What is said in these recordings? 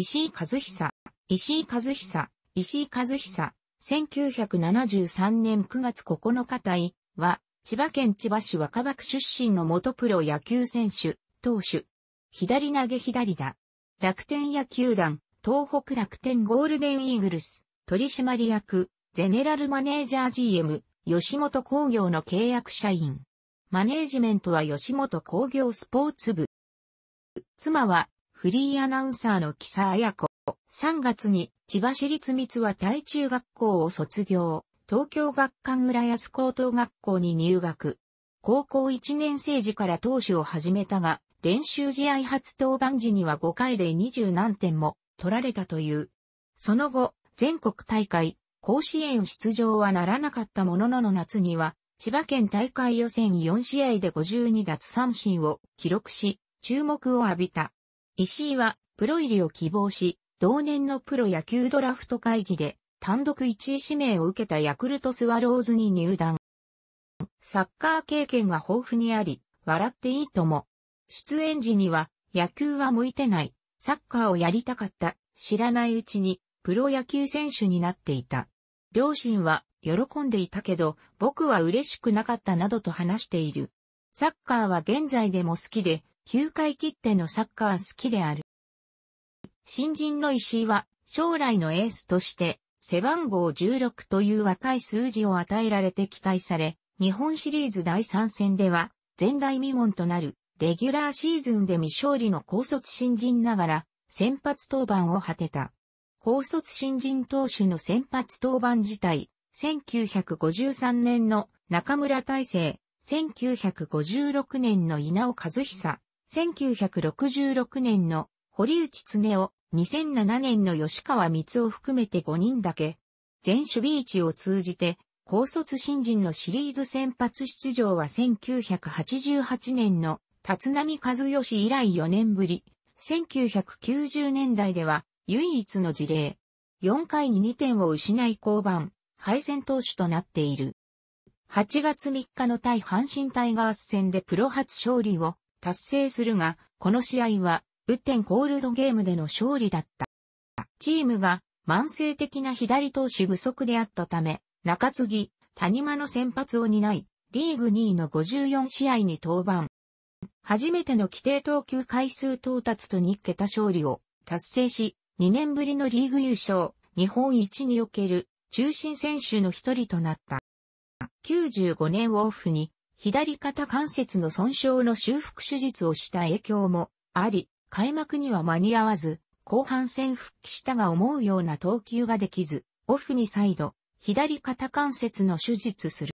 石井和久、石井和久、石井和久、1973年9月9日隊は、千葉県千葉市若葉区出身の元プロ野球選手、投手。左投げ左打。楽天野球団、東北楽天ゴールデンイーグルス、取締役、ゼネラルマネージャー GM、吉本工業の契約社員。マネージメントは吉本工業スポーツ部。妻はフリーアナウンサーの木佐彩子。3月に千葉市立三和大中学校を卒業。東京学館浦安高等学校に入学。高校1年生時から投手を始めたが、練習試合初登板時には5回で20何点も取られたという。その後、全国大会、甲子園出場はならなかったもののの夏には、千葉県大会予選4試合で52奪三振を記録し、注目を浴びた。石井はプロ入りを希望し、同年のプロ野球ドラフト会議で単独1位指名を受けたヤクルトスワローズに入団。サッカー経験が豊富にあり、笑っていいとも。出演時には、野球は向いてない、サッカーをやりたかった、知らないうちに、プロ野球選手になっていた。両親は、喜んでいたけど、僕は嬉しくなかったなどと話している。サッカーは現在でも好きで、球界切手のサッカー好きである。新人の石井は将来のエースとして背番号16という若い数字を与えられて期待され、日本シリーズ第3戦では前代未聞となるレギュラーシーズンで未勝利の高卒新人ながら先発登板を果てた。高卒新人投手の先発登板自体、1953年の中村大成、1956年の稲尾和久、1966年の堀内恒夫、2007年の吉川光を含めて5人だけ、全守備位置を通じて、高卒新人のシリーズ先発出場は1988年の立浪和義以来4年ぶり、1990年代では唯一の事例。4回に2点を失い降板、敗戦投手となっている。8月3日の対阪神タイガース戦でプロ初勝利を達成するが、この試合は、ウッテコールドゲームでの勝利だった。チームが慢性的な左投手不足であったため、中継ぎ、谷間の先発を担い、リーグ2位の54試合に登板。初めての規定投球回数到達と2桁勝利を達成し、2年ぶりのリーグ優勝、日本一における中心選手の一人となった。95年オフに左肩関節の損傷の修復手術をした影響もあり、開幕には間に合わず、後半戦復帰したが思うような投球ができず、オフに再度、左肩関節の手術する。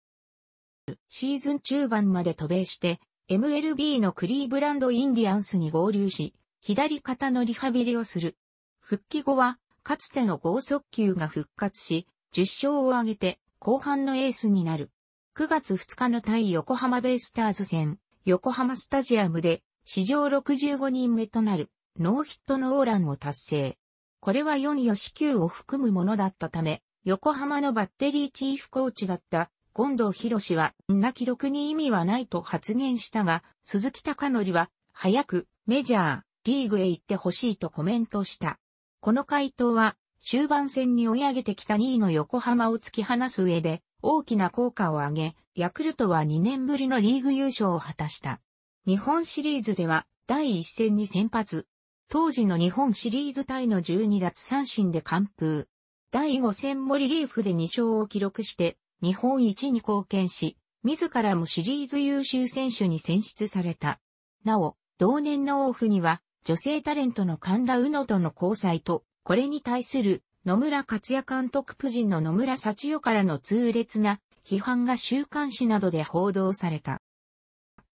シーズン中盤まで渡米して、MLB のクリーブランドインディアンスに合流し、左肩のリハビリをする。復帰後は、かつての合速球が復活し、10勝を挙げて、後半のエースになる。9月2日の対横浜ベイスターズ戦、横浜スタジアムで、史上65人目となる、ノーヒットノーランを達成。これは4四9を含むものだったため、横浜のバッテリーチーフコーチだった近藤博士は、んな記録に意味はないと発言したが、鈴木隆則は、早くメジャー、リーグへ行ってほしいとコメントした。この回答は、終盤戦に追い上げてきた2位の横浜を突き放す上で、大きな効果を上げ、ヤクルトは2年ぶりのリーグ優勝を果たした。日本シリーズでは第1戦に先発。当時の日本シリーズ対の12奪三振で完封。第5戦もリリーフで2勝を記録して、日本一に貢献し、自らもシリーズ優秀選手に選出された。なお、同年のオフには、女性タレントの神田うのとの交際と、これに対する野村克也監督夫人の野村幸代からの痛烈な批判が週刊誌などで報道された。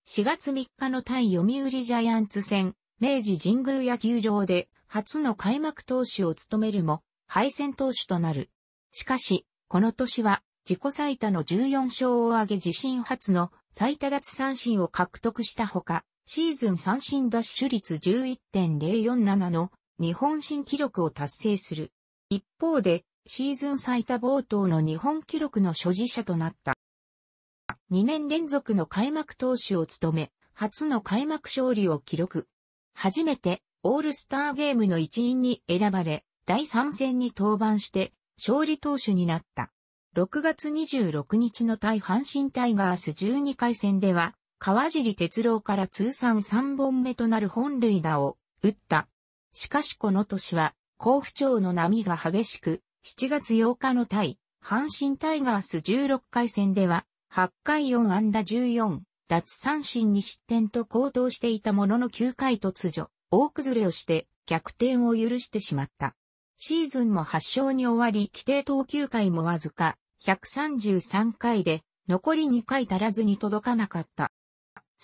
4月3日の対読売ジャイアンツ戦、明治神宮野球場で初の開幕投手を務めるも、敗戦投手となる。しかし、この年は自己最多の14勝を挙げ自身初の最多奪三振を獲得したほか、シーズン三振奪取率11.047の日本新記録を達成する。一方で、シーズン最多冒頭の日本記録の所持者となった。2年連続の開幕投手を務め、初の開幕勝利を記録。初めて、オールスターゲームの一員に選ばれ、第3戦に登板して、勝利投手になった。6月26日の対阪神タイガース12回戦では、川尻哲郎から通算3本目となる本塁打を打った。しかしこの年は甲府町の波が激しく、7月8日の対、阪神タイガース16回戦では、8回4安打14、脱三振2失点と高騰していたものの9回突如、大崩れをして逆転を許してしまった。シーズンも8勝に終わり、規定投球回もわずか133回で、残り2回足らずに届かなかった。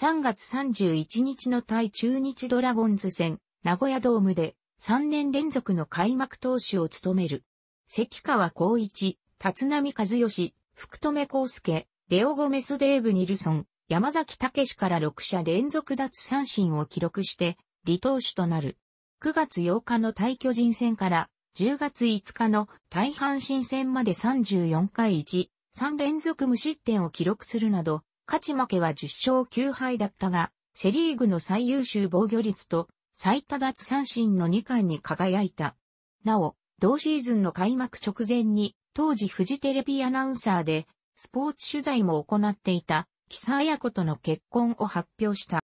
3月31日の対中日ドラゴンズ戦、名古屋ドームで3年連続の開幕投手を務める。関川光一、立浪和義、福留孝介、レオ・ゴメス・デーブ・ニルソン、山崎武史から6者連続脱三振を記録して、離投手となる。9月8日の対巨人戦から、10月5日の対阪神戦まで34回1、3連続無失点を記録するなど、勝ち負けは10勝9敗だったが、セリーグの最優秀防御率と最多奪三振の2冠に輝いた。なお、同シーズンの開幕直前に、当時フジテレビアナウンサーで、スポーツ取材も行っていた、木佐彩子との結婚を発表した。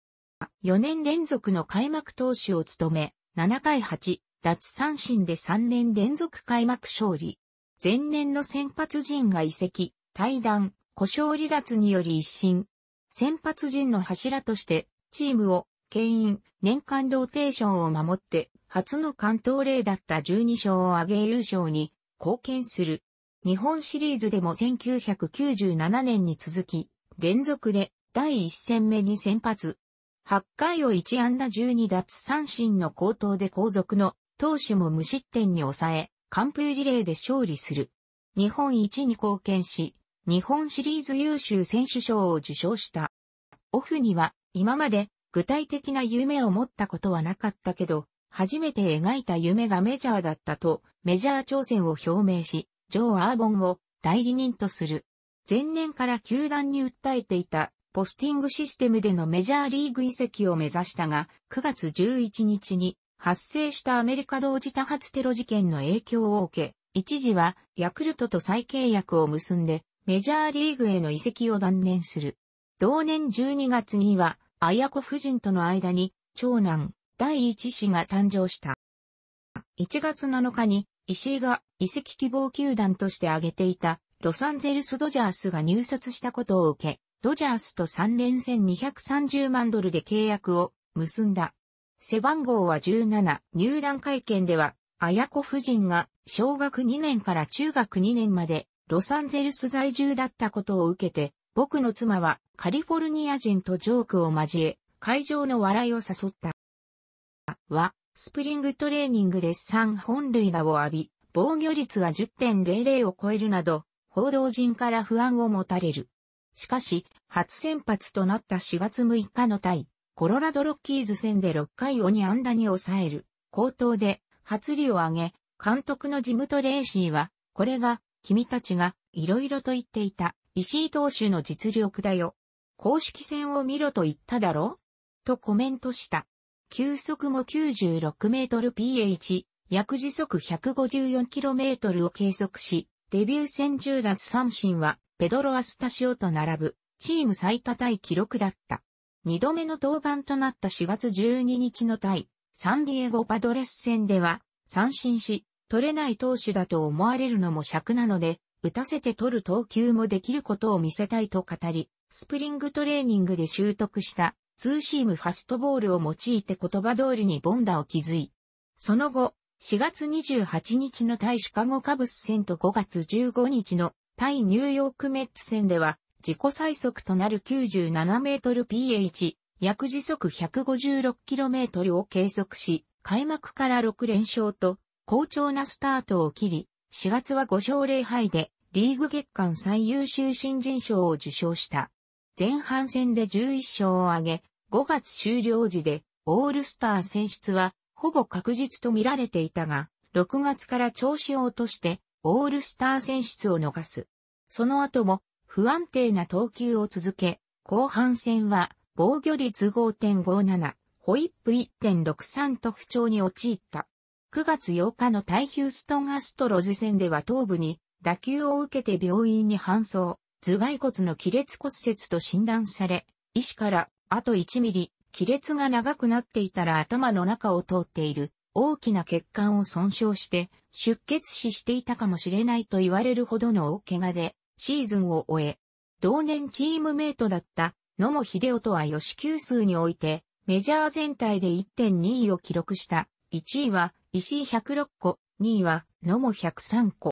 4年連続の開幕投手を務め、7回8、奪三振で3年連続開幕勝利。前年の先発陣が移籍、対談、故障離脱により一新。先発陣の柱として、チームを牽引、年間ローテーションを守って、初の関東例だった12勝を挙げ優勝に貢献する。日本シリーズでも1997年に続き、連続で第1戦目に先発。8回を1安打12奪三振の高騰で後続の投手も無失点に抑え、完封リレーで勝利する。日本一に貢献し、日本シリーズ優秀選手賞を受賞した。オフには、今まで具体的な夢を持ったことはなかったけど、初めて描いた夢がメジャーだったと、メジャー挑戦を表明し、ジョー・アーボンを代理人とする。前年から球団に訴えていた、ポスティングシステムでのメジャーリーグ移籍を目指したが、9月11日に発生したアメリカ同時多発テロ事件の影響を受け、一時はヤクルトと再契約を結んで、メジャーリーグへの移籍を断念する。同年12月には、綾子夫人との間に、長男、第一子が誕生した。1月7日に、石井が遺跡希望球団として挙げていた、ロサンゼルスドジャースが入札したことを受け、ドジャースと3連戦230万ドルで契約を結んだ。背番号は17、入団会見では、綾子夫人が小学2年から中学2年までロサンゼルス在住だったことを受けて、僕の妻はカリフォルニア人とジョークを交え、会場の笑いを誘った。は、スプリングトレーニングで3本塁打を浴び、防御率は10.00を超えるなど、報道陣から不安を持たれる。しかし、初先発となった4月6日の対、コロラドロッキーズ戦で6回を2安打に抑える、高頭で、初利を上げ、監督のジムトレーシーは、これが、君たちが、いろいろと言っていた、石井投手の実力だよ。公式戦を見ろと言っただろとコメントした。球速も96メートル PH、約時速154キロメートルを計測し、デビュー戦10奪三振は、ペドロ・アスタシオと並ぶ、チーム最多タイ記録だった。二度目の登板となった4月12日の対、サンディエゴパドレス戦では、三振し、取れない投手だと思われるのも尺なので、打たせて取る投球もできることを見せたいと語り、スプリングトレーニングで習得したツーシームファストボールを用いて言葉通りにボンダを築い、その後、4月28日の対シカゴカブス戦と5月15日の対ニューヨークメッツ戦では、自己最速となる97メートル PH、約時速 156km を計測し、開幕から6連勝と、好調なスタートを切り、4月は5勝0敗で、リーグ月間最優秀新人賞を受賞した。前半戦で11勝を挙げ、5月終了時でオールスター選出はほぼ確実と見られていたが、6月から調子を落としてオールスター選出を逃す。その後も不安定な投球を続け、後半戦は防御率5.57、ホイップ1.63と不調に陥った。9月8日の対ヒューストンアストロズ戦では頭部に打球を受けて病院に搬送、頭蓋骨の亀裂骨折と診断され、医師から、あと1ミリ、亀裂が長くなっていたら頭の中を通っている、大きな血管を損傷して、出血死していたかもしれないと言われるほどの大怪我で、シーズンを終え、同年チームメイトだった野茂秀夫とは吉球数において、メジャー全体で1.2位を記録した。1位は石井106個、2位は野茂103個。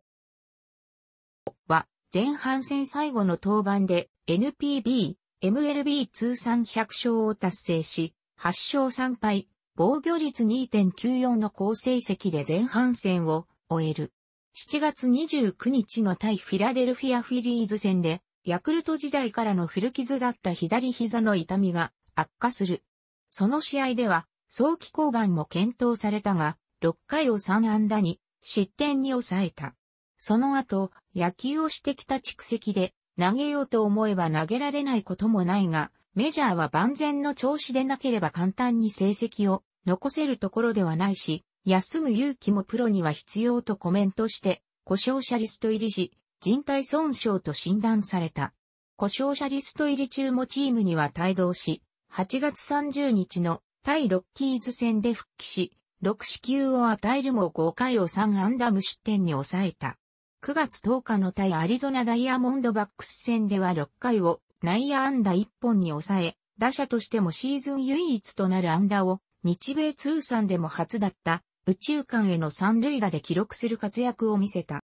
前半戦最後の登板で NPB、MLB 通算100勝を達成し、8勝3敗、防御率2.94の好成績で前半戦を終える。7月29日の対フィラデルフィアフィリーズ戦で、ヤクルト時代からの古傷だった左膝の痛みが悪化する。その試合では、早期降板も検討されたが、6回を3安打に失点に抑えた。その後、野球をしてきた蓄積で、投げようと思えば投げられないこともないが、メジャーは万全の調子でなければ簡単に成績を残せるところではないし、休む勇気もプロには必要とコメントして、故障者リスト入り時、人体損傷と診断された。故障者リスト入り中もチームには帯同し、8月30日の対ロッキーズ戦で復帰し、6死球を与えるも5回を3安打無失点に抑えた。9月10日の対アリゾナダイヤモンドバックス戦では6回を内野安打1本に抑え、打者としてもシーズン唯一となる安打を日米通算でも初だった宇宙間への三塁打で記録する活躍を見せた。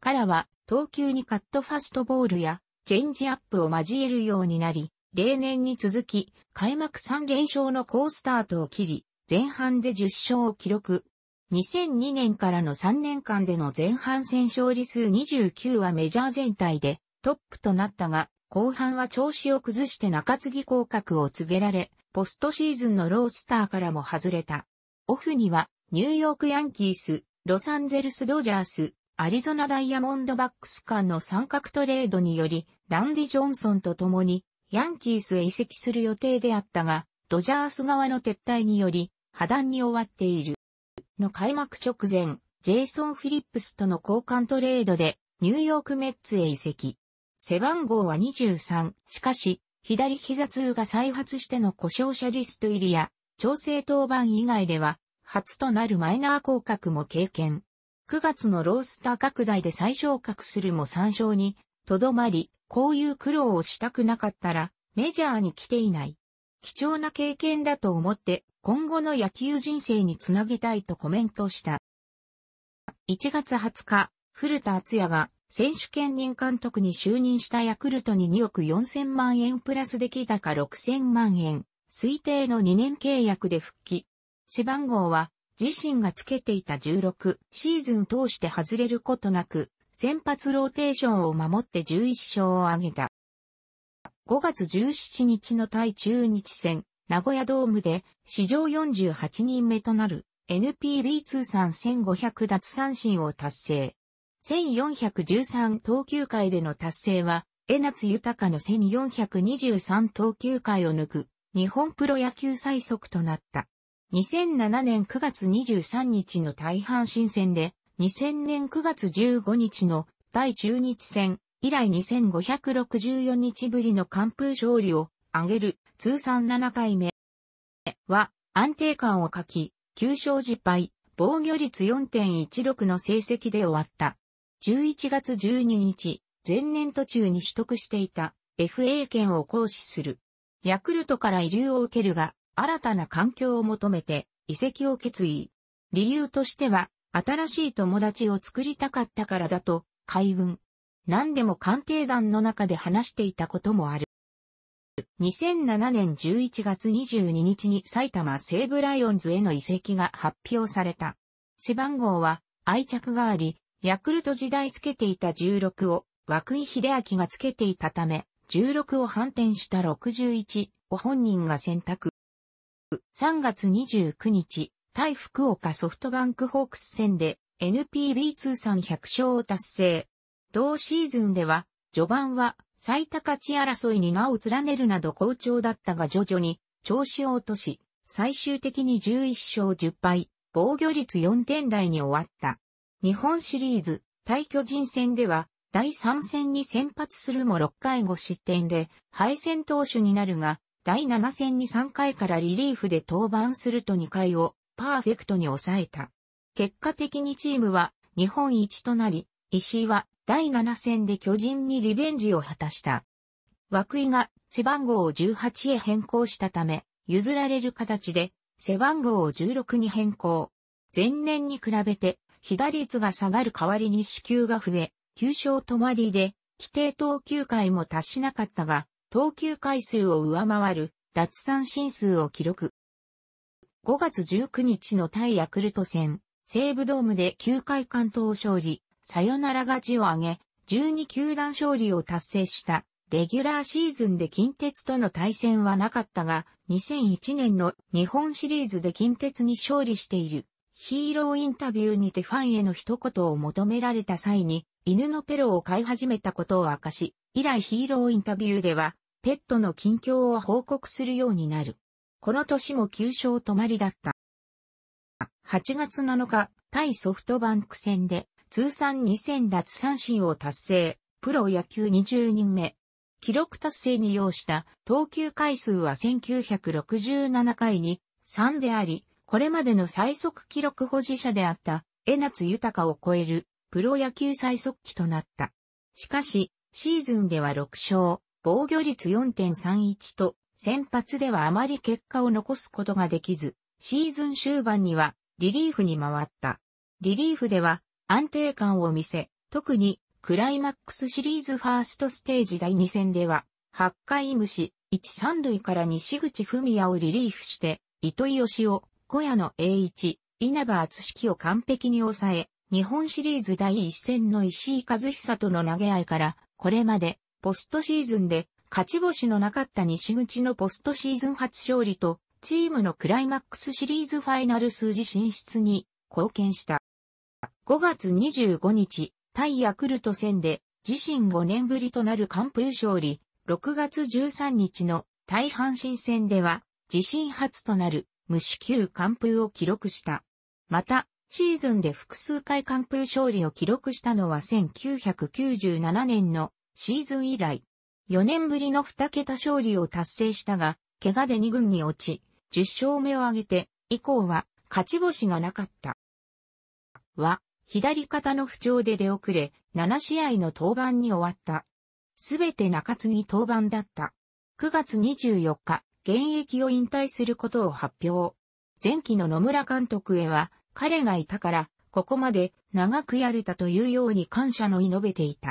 からは投球にカットファストボールやチェンジアップを交えるようになり、例年に続き開幕3連勝の好スタートを切り、前半で10勝を記録、2002年からの3年間での前半戦勝利数29はメジャー全体でトップとなったが、後半は調子を崩して中継ぎ降格を告げられ、ポストシーズンのロースターからも外れた。オフには、ニューヨークヤンキース、ロサンゼルスドジャース、アリゾナダイヤモンドバックス間の三角トレードにより、ランディ・ジョンソンと共に、ヤンキースへ移籍する予定であったが、ドジャース側の撤退により、破談に終わっている。の開幕直前、ジェイソン・フィリップスとの交換トレードで、ニューヨークメッツへ移籍。背番号は23。しかし、左膝痛が再発しての故障者リスト入りや、調整登板以外では、初となるマイナー降格も経験。9月のロースター拡大で再昇格するも参照に、とどまり、こういう苦労をしたくなかったら、メジャーに来ていない。貴重な経験だと思って今後の野球人生につなげたいとコメントした。1月20日、古田敦也が選手権任監督に就任したヤクルトに2億4000万円プラスできたか6000万円、推定の2年契約で復帰。背番号は自身がつけていた16シーズン通して外れることなく、先発ローテーションを守って11勝を挙げた。5月17日の対中日戦、名古屋ドームで史上48人目となる NPB 通算1500奪三振を達成。1413投球回での達成は、江夏豊の1423投球回を抜く、日本プロ野球最速となった。2007年9月23日の大阪新戦で、2000年9月15日の対中日戦、以来2564日ぶりの完封勝利を挙げる通算7回目は安定感を欠き、9勝10敗、防御率4.16の成績で終わった。11月12日、前年途中に取得していた FA 権を行使する。ヤクルトから移流を受けるが、新たな環境を求めて移籍を決意。理由としては、新しい友達を作りたかったからだと、海運、何でも鑑定団の中で話していたこともある。2007年11月22日に埼玉西武ライオンズへの移籍が発表された。背番号は愛着があり、ヤクルト時代つけていた16を涌井秀明がつけていたため、16を反転した61を本人が選択。3月29日、対福岡ソフトバンクホークス戦で NPB 通算100勝を達成。同シーズンでは、序盤は最多勝争いに名を連ねるなど好調だったが徐々に調子を落とし、最終的に11勝10敗、防御率4点台に終わった。日本シリーズ、対巨人戦では、第3戦に先発するも6回5失点で、敗戦投手になるが、第7戦に3回からリリーフで登板すると2回をパーフェクトに抑えた。結果的にチームは日本一となり、石井は第7戦で巨人にリベンジを果たした。枠井が背番号を18へ変更したため、譲られる形で背番号を16に変更。前年に比べて、被打率が下がる代わりに支給が増え、9勝止まりで、規定投球回も達しなかったが、投球回数を上回る、奪三振数を記録。5月19日の対ヤクルト戦、西武ドームで9回関東勝利、さよなら勝ちを挙げ、12球団勝利を達成した。レギュラーシーズンで近鉄との対戦はなかったが、2001年の日本シリーズで近鉄に勝利している。ヒーローインタビューにてファンへの一言を求められた際に、犬のペロを飼い始めたことを明かし、以来ヒーローインタビューでは、ペットの近況を報告するようになる。この年も9勝止まりだった。8月7日、対ソフトバンク戦で、通算2000奪三振を達成、プロ野球20人目。記録達成に要した投球回数は1967回に3であり、これまでの最速記録保持者であった江夏豊を超えるプロ野球最速記となった。しかし、シーズンでは6勝、防御率4.31と、先発ではあまり結果を残すことができず、シーズン終盤にはリリーフに回った。リリーフでは安定感を見せ、特にクライマックスシリーズファーストステージ第2戦では、8回無視、1三塁から西口文也をリリーフして、糸井義雄、小屋の栄一、稲葉厚式を完璧に抑え、日本シリーズ第1戦の石井和久との投げ合いから、これまでポストシーズンで勝ち星のなかった西口のポストシーズン初勝利と、チームのクライマックスシリーズファイナル数字進出に貢献した。5月25日、対ヤクルト戦で自身5年ぶりとなる完封勝利、6月13日の対阪神戦では自身初となる無四給完封を記録した。また、シーズンで複数回完封勝利を記録したのは1997年のシーズン以来、4年ぶりの2桁勝利を達成したが、怪我で2軍に落ち、10勝目を挙げて、以降は勝ち星がなかった。は、左肩の不調で出遅れ、7試合の登板に終わった。すべて中継ぎ登板だった。9月24日、現役を引退することを発表。前期の野村監督へは、彼がいたから、ここまで長くやれたというように感謝の意述べていた。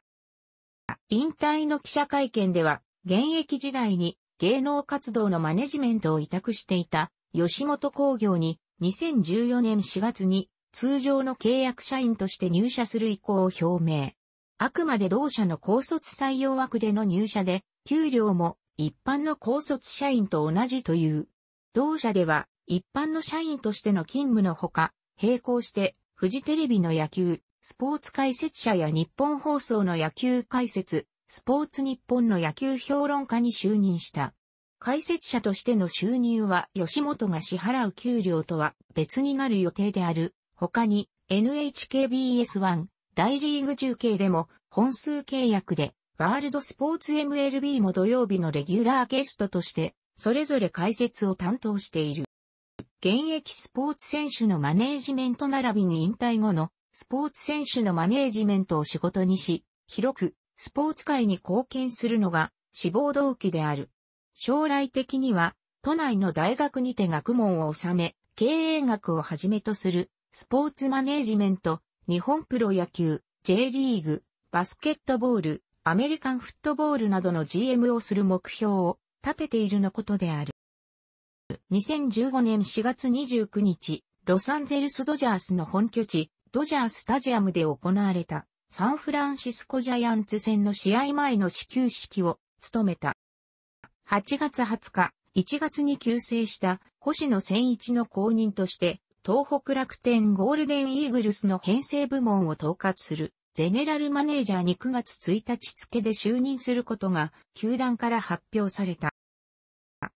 引退の記者会見では、現役時代に芸能活動のマネジメントを委託していた吉本工業に2014年4月に通常の契約社員として入社する意向を表明。あくまで同社の高卒採用枠での入社で、給料も一般の高卒社員と同じという。同社では、一般の社員としての勤務のほか、並行して、フジテレビの野球、スポーツ解説者や日本放送の野球解説、スポーツ日本の野球評論家に就任した。解説者としての収入は吉本が支払う給料とは別になる予定である他に NHKBS1 大リーグ中継でも本数契約でワールドスポーツ MLB も土曜日のレギュラーゲストとしてそれぞれ解説を担当している。現役スポーツ選手のマネージメント並びに引退後のスポーツ選手のマネージメントを仕事にし、広くスポーツ界に貢献するのが志望動機である。将来的には都内の大学にて学問を収め、経営学をはじめとするスポーツマネージメント、日本プロ野球、J リーグ、バスケットボール、アメリカンフットボールなどの GM をする目標を立てているのことである。2015年4月29日、ロサンゼルスドジャースの本拠地、ドジャースタジアムで行われたサンフランシスコジャイアンツ戦の試合前の始球式を務めた。8月20日、1月に急逝した星野千一の後任として東北楽天ゴールデンイーグルスの編成部門を統括するゼネラルマネージャーに9月1日付で就任することが球団から発表された。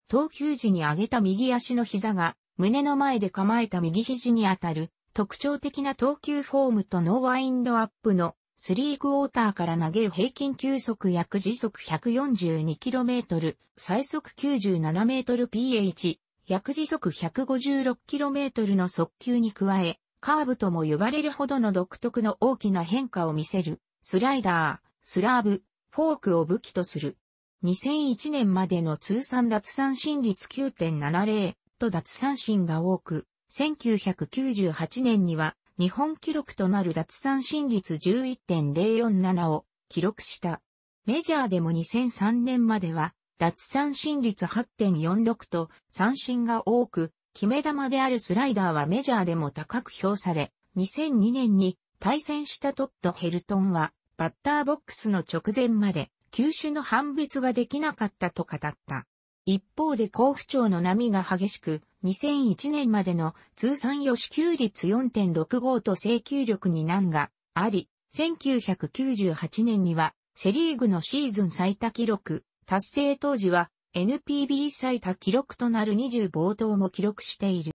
投球時に上げた右足の膝が胸の前で構えた右肘に当たる特徴的な投球フォームとノーワインドアップのスリークォーターから投げる平均球速約時速 142km、最速 97mph、約時速 156km の速球に加え、カーブとも呼ばれるほどの独特の大きな変化を見せる、スライダー、スラーブ、フォークを武器とする。2001年までの通算脱三振率9.70と脱三振が多く、1998年には日本記録となる脱三振率11.047を記録した。メジャーでも2003年までは奪三振率8.46と三振が多く、決め球であるスライダーはメジャーでも高く評され、2002年に対戦したトッド・ヘルトンは、バッターボックスの直前まで、球種の判別ができなかったと語った。一方で甲府町の波が激しく、2001年までの通算予支給率4.65と請求力に難があり、1998年にはセリーグのシーズン最多記録達成当時は NPB 最多記録となる20冒頭も記録している。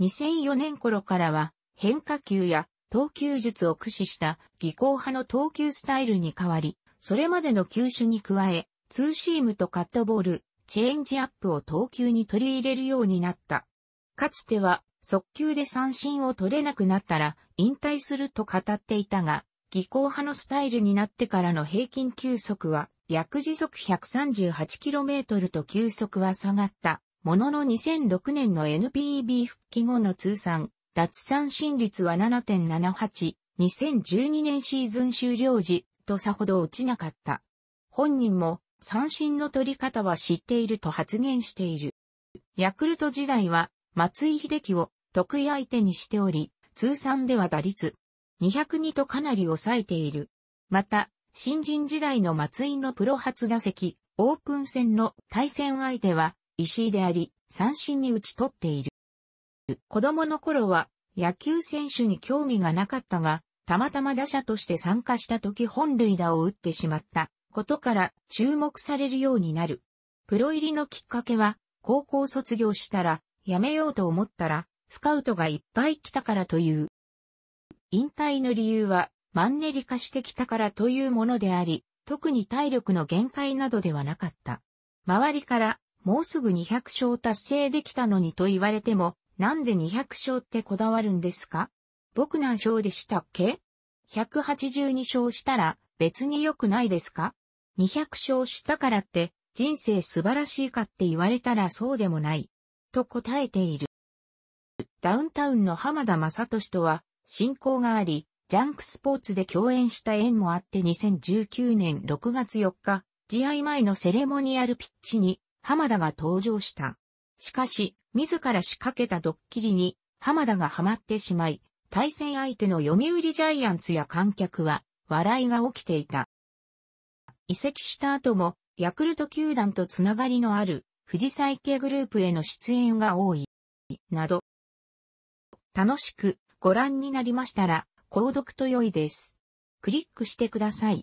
2004年頃からは変化球や投球術を駆使した技巧派の投球スタイルに変わり、それまでの球種に加え、ツーシームとカットボール、チェンジアップを投球に取り入れるようになった。かつては速球で三振を取れなくなったら引退すると語っていたが、技巧派のスタイルになってからの平均球速は約時速 138km と急速は下がった。ものの2006年の NPB 復帰後の通算、脱三振率は7.78、2012年シーズン終了時、とさほど落ちなかった。本人も、三振の取り方は知っていると発言している。ヤクルト時代は、松井秀樹を得意相手にしており、通算では打率202とかなり抑えている。また、新人時代の松井のプロ初打席、オープン戦の対戦相手は石井であり、三振に打ち取っている。子供の頃は野球選手に興味がなかったが、たまたま打者として参加した時本塁打を打ってしまったことから注目されるようになる。プロ入りのきっかけは、高校卒業したら、やめようと思ったら、スカウトがいっぱい来たからという。引退の理由は、マンネリ化してきたからというものであり、特に体力の限界などではなかった。周りから、もうすぐ200勝達成できたのにと言われても、なんで200勝ってこだわるんですか僕何勝でしたっけ ?182 勝したら別に良くないですか ?200 勝したからって人生素晴らしいかって言われたらそうでもない。と答えている。ダウンタウンの浜田雅俊とは信仰があり、ジャンクスポーツで共演した縁もあって2019年6月4日、試合前のセレモニアルピッチに浜田が登場した。しかし、自ら仕掛けたドッキリに浜田がハマってしまい、対戦相手の読売ジャイアンツや観客は笑いが起きていた。移籍した後も、ヤクルト球団とつながりのある富士再系グループへの出演が多い、など。楽しくご覧になりましたら、購読と良いです。クリックしてください。